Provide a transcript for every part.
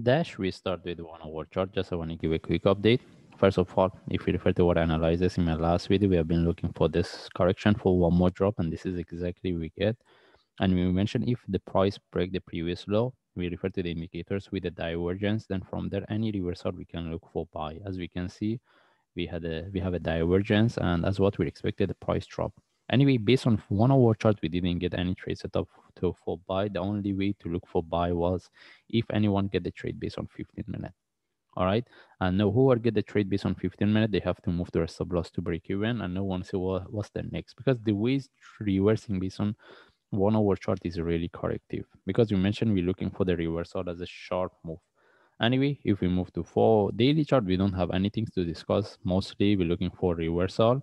Dash, we start with one hour chart. Just I want to give a quick update. First of all, if we refer to what analysis in my last video, we have been looking for this correction for one more drop, and this is exactly we get. And we mentioned if the price break the previous low, we refer to the indicators with the divergence. Then from there, any reversal we can look for buy. As we can see, we had a we have a divergence, and as what we expected, the price drop. Anyway, based on one hour chart, we didn't get any trade set up to for buy. The only way to look for buy was if anyone get the trade based on 15 minutes. All right. And now who get the trade based on 15 minutes, they have to move their sub loss to break even. And no one say well, what's the next because the way reversing based on one hour chart is really corrective because you mentioned we're looking for the reversal as a sharp move. Anyway, if we move to four daily chart, we don't have anything to discuss. Mostly we're looking for reversal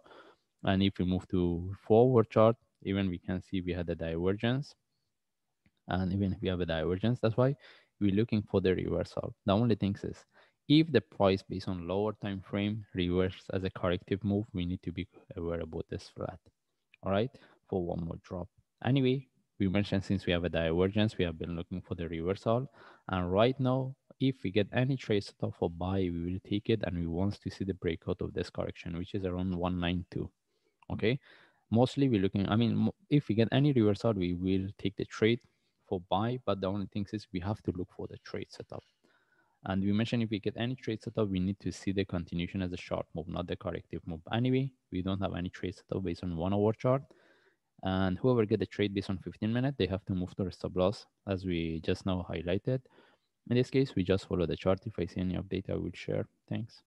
and if we move to forward chart, even we can see we had a divergence. And even if we have a divergence, that's why we're looking for the reversal. The only thing is if the price based on lower time frame reverses as a corrective move, we need to be aware about this flat. All right, for one more drop. Anyway, we mentioned since we have a divergence, we have been looking for the reversal. And right now, if we get any trace of a buy, we will take it and we want to see the breakout of this correction, which is around 192. Okay. Mostly we're looking, I mean, if we get any reverse out, we will take the trade for buy, but the only thing is we have to look for the trade setup. And we mentioned if we get any trade setup, we need to see the continuation as a short move, not the corrective move. Anyway, we don't have any trade setup based on one hour chart. And whoever get the trade based on 15 minutes, they have to move to a stop loss as we just now highlighted. In this case, we just follow the chart. If I see any update, I will share. Thanks.